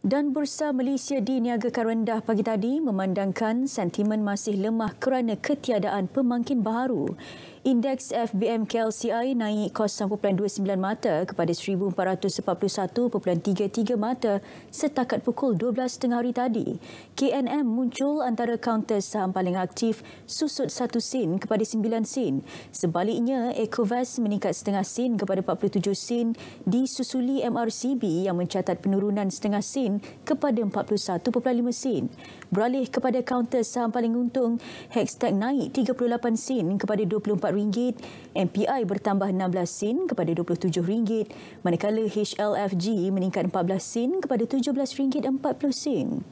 Dan Bursa Malaysia di diniagakan rendah pagi tadi memandangkan sentimen masih lemah kerana ketiadaan pemangkin baru. Indeks FBM KLCI naik 0.29 mata kepada 1,441.33 mata setakat pukul 12.30 hari tadi. KNM muncul antara kaunter saham paling aktif susut 1 sen kepada 9 sen. Sebaliknya, Ecovest meningkat setengah sen kepada 47 sen disusuli MRCB yang mencatat penurunan setengah sen sen kepada 41.5 sen. Beralih kepada kaunter saham paling untung, Hextech naik 38 sen kepada RM24, MPI bertambah 16 sen kepada RM27, manakala HLFG meningkat 14 sen kepada RM17.40.